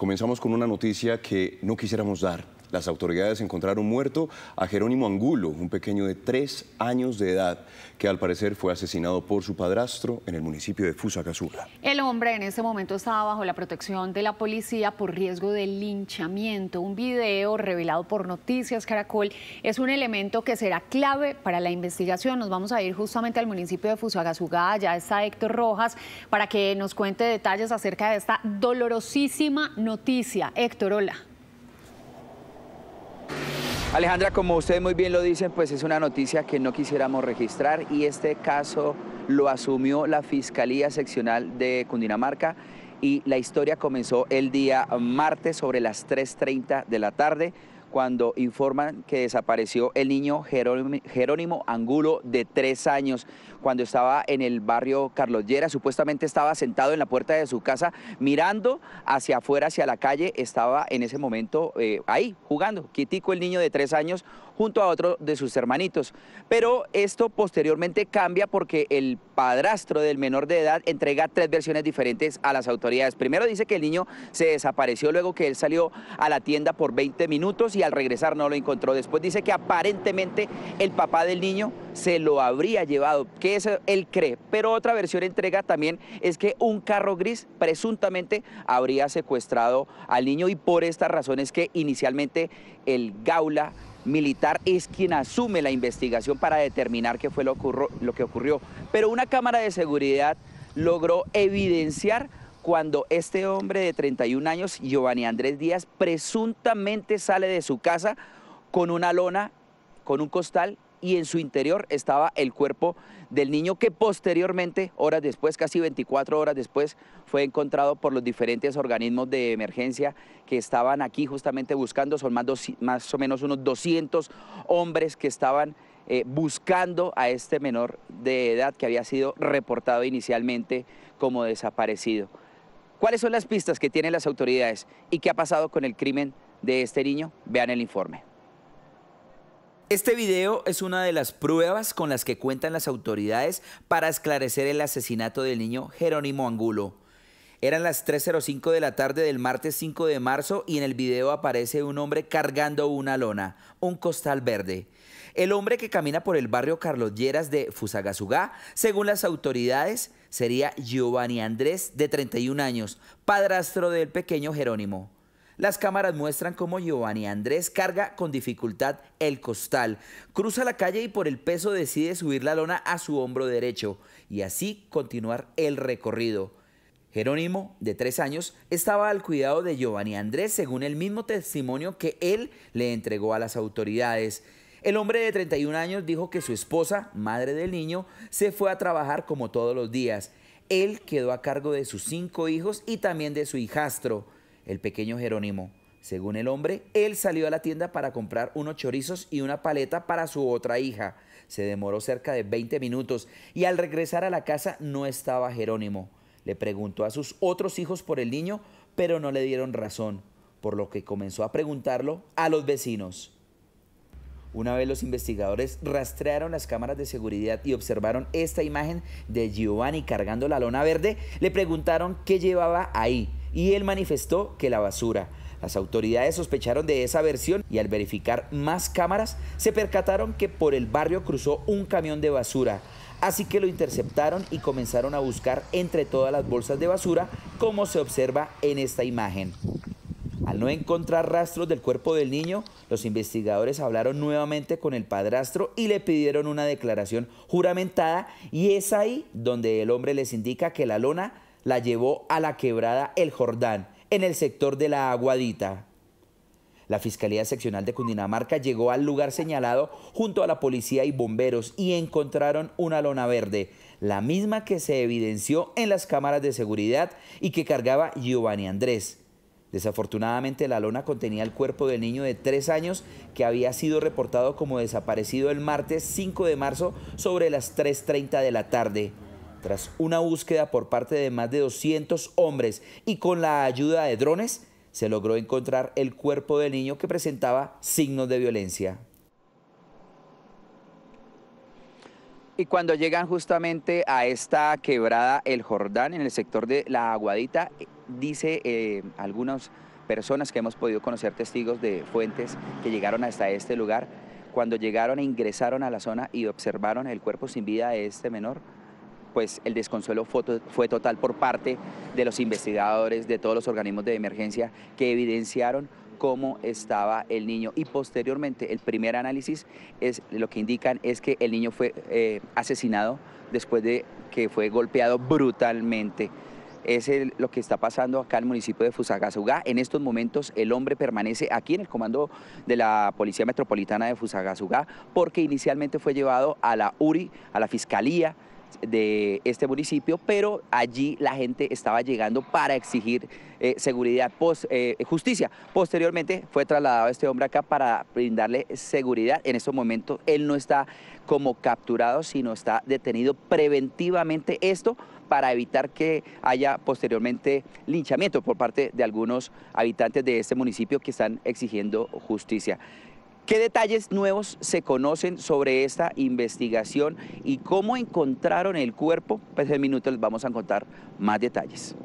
comenzamos con una noticia que no quisiéramos dar las autoridades encontraron muerto a Jerónimo Angulo, un pequeño de tres años de edad, que al parecer fue asesinado por su padrastro en el municipio de Fusacasula. El hombre en ese momento estaba bajo la protección de la policía por riesgo de linchamiento. Un video revelado por Noticias Caracol es un elemento que será clave para la investigación. Nos vamos a ir justamente al municipio de Fusagasugá, ya está Héctor Rojas, para que nos cuente detalles acerca de esta dolorosísima noticia. Héctor, hola. Alejandra, como ustedes muy bien lo dicen, pues es una noticia que no quisiéramos registrar y este caso lo asumió la Fiscalía Seccional de Cundinamarca y la historia comenzó el día martes sobre las 3.30 de la tarde cuando informan que desapareció el niño Jerónimo Angulo de tres años cuando estaba en el barrio Carlos Llera. Supuestamente estaba sentado en la puerta de su casa mirando hacia afuera, hacia la calle. Estaba en ese momento eh, ahí jugando. Quitico, el niño de tres años, junto a otro de sus hermanitos. Pero esto posteriormente cambia porque el padrastro del menor de edad entrega tres versiones diferentes a las autoridades. Primero dice que el niño se desapareció luego que él salió a la tienda por 20 minutos y al regresar no lo encontró. Después dice que aparentemente el papá del niño se lo habría llevado, que eso él cree. Pero otra versión entrega también es que un carro gris presuntamente habría secuestrado al niño y por estas razones que inicialmente el Gaula militar es quien asume la investigación para determinar qué fue lo, lo que ocurrió. Pero una cámara de seguridad logró evidenciar cuando este hombre de 31 años, Giovanni Andrés Díaz, presuntamente sale de su casa con una lona, con un costal y en su interior estaba el cuerpo del niño que posteriormente, horas después, casi 24 horas después, fue encontrado por los diferentes organismos de emergencia que estaban aquí justamente buscando, son más, o menos unos 200 hombres que estaban eh, buscando a este menor de edad que había sido reportado inicialmente como desaparecido. ¿Cuáles son las pistas que tienen las autoridades y qué ha pasado con el crimen de este niño? Vean el informe. Este video es una de las pruebas con las que cuentan las autoridades para esclarecer el asesinato del niño Jerónimo Angulo. Eran las 3.05 de la tarde del martes 5 de marzo y en el video aparece un hombre cargando una lona, un costal verde. El hombre que camina por el barrio Carlos Lleras de Fusagasugá, según las autoridades, sería Giovanni Andrés, de 31 años, padrastro del pequeño Jerónimo. Las cámaras muestran cómo Giovanni Andrés carga con dificultad el costal, cruza la calle y por el peso decide subir la lona a su hombro derecho y así continuar el recorrido. Jerónimo, de tres años, estaba al cuidado de Giovanni Andrés según el mismo testimonio que él le entregó a las autoridades. El hombre de 31 años dijo que su esposa, madre del niño, se fue a trabajar como todos los días. Él quedó a cargo de sus cinco hijos y también de su hijastro el pequeño Jerónimo. Según el hombre, él salió a la tienda para comprar unos chorizos y una paleta para su otra hija. Se demoró cerca de 20 minutos y al regresar a la casa no estaba Jerónimo. Le preguntó a sus otros hijos por el niño, pero no le dieron razón, por lo que comenzó a preguntarlo a los vecinos. Una vez los investigadores rastrearon las cámaras de seguridad y observaron esta imagen de Giovanni cargando la lona verde, le preguntaron qué llevaba ahí y él manifestó que la basura. Las autoridades sospecharon de esa versión y al verificar más cámaras se percataron que por el barrio cruzó un camión de basura. Así que lo interceptaron y comenzaron a buscar entre todas las bolsas de basura como se observa en esta imagen. Al no encontrar rastros del cuerpo del niño, los investigadores hablaron nuevamente con el padrastro y le pidieron una declaración juramentada y es ahí donde el hombre les indica que la lona la llevó a la quebrada El Jordán, en el sector de la Aguadita. La Fiscalía Seccional de Cundinamarca llegó al lugar señalado junto a la policía y bomberos y encontraron una lona verde, la misma que se evidenció en las cámaras de seguridad y que cargaba Giovanni Andrés. Desafortunadamente la lona contenía el cuerpo del niño de tres años que había sido reportado como desaparecido el martes 5 de marzo sobre las 3.30 de la tarde. Tras una búsqueda por parte de más de 200 hombres y con la ayuda de drones, se logró encontrar el cuerpo del niño que presentaba signos de violencia. Y cuando llegan justamente a esta quebrada El Jordán, en el sector de La Aguadita, dice eh, algunas personas que hemos podido conocer, testigos de fuentes que llegaron hasta este lugar, cuando llegaron e ingresaron a la zona y observaron el cuerpo sin vida de este menor, pues el desconsuelo fue, total por parte de los investigadores, de todos los organismos de emergencia que evidenciaron cómo estaba el niño y posteriormente el primer análisis es lo que indican es que el niño fue eh, asesinado después de que fue golpeado brutalmente. Es lo que está pasando acá en el municipio de Fusagasugá. En estos momentos el hombre permanece aquí en el comando de la Policía Metropolitana de Fusagasugá porque inicialmente fue llevado a la URI, a la Fiscalía de este municipio, pero allí la gente estaba llegando para exigir eh, seguridad, eh, justicia. Posteriormente fue trasladado este hombre acá para brindarle seguridad. En estos momentos él no está como capturado, sino está detenido preventivamente esto para evitar que haya posteriormente linchamiento por parte de algunos habitantes de este municipio que están exigiendo justicia. ¿Qué detalles nuevos se conocen sobre esta investigación y cómo encontraron el cuerpo? Pues en minutos les vamos a contar más detalles.